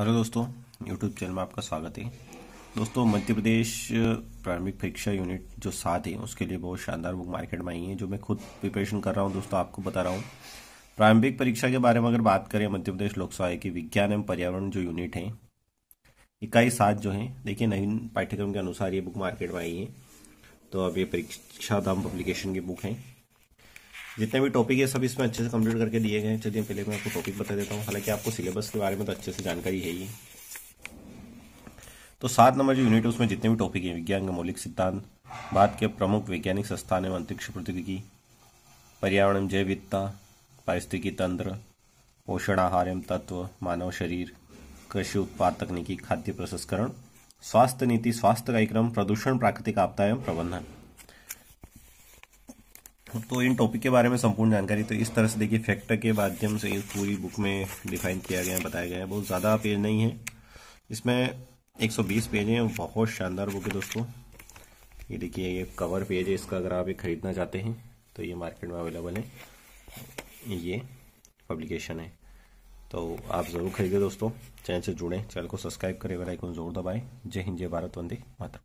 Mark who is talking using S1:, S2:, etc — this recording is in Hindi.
S1: हेलो दोस्तों यूट्यूब चैनल में आपका स्वागत है दोस्तों मध्य प्रदेश प्रारंभिक परीक्षा यूनिट जो सात है उसके लिए बहुत शानदार बुक मार्केट में आई है जो मैं खुद प्रिपरेशन कर रहा हूं दोस्तों आपको बता रहा हूं प्रारंभिक परीक्षा के बारे में अगर बात करें मध्य प्रदेश लोकसभा की विज्ञान एवं पर्यावरण जो यूनिट है इकाई सात जो है देखिए नवीन पाठ्यक्रम के अनुसार ये बुक मार्केट में आई है तो अब ये परीक्षा दाम पब्लिकेशन की बुक है जितने भी टॉपिक है सब इसमें अच्छे से कंप्लीट करके दिए गए चलिए पहले मैं आपको टॉपिक बता देता हूँ हालांकि आपको सिलेबस के बारे में तो अच्छे से जानकारी है ही तो सात नंबर जो यूनिट है उसमें जितने भी टॉपिक है विज्ञान के मौलिक सिद्धांत भारत के प्रमुख वैज्ञानिक संस्थान एवं अंतरिक्ष प्रौद्योगिकी पर्यावरण जैविकता पारिस्थितिकी तंत्र पोषण आहार एवं तत्व मानव शरीर कृषि उत्पाद तकनीकी खाद्य प्रसंस्करण स्वास्थ्य नीति स्वास्थ्य कार्यक्रम प्रदूषण प्राकृतिक आपदा एवं प्रबंधन तो इन टॉपिक के बारे में संपूर्ण जानकारी तो इस तरह से देखिए फैक्टर के माध्यम से इस पूरी बुक में डिफाइन किया गया है बताया गया है बहुत ज़्यादा पेज नहीं है इसमें 120 पेज हैं बहुत शानदार बुक है दोस्तों ये देखिए ये कवर पेज है इसका अगर आप ये ख़रीदना चाहते हैं तो ये मार्केट में अवेलेबल है ये पब्लिकेशन है तो आप ज़रूर खरीदें दोस्तों चैनल से जुड़ें चैनल को सब्सक्राइब करें बेल आइकन जरूर जय हिंद जय भारत वंदे माता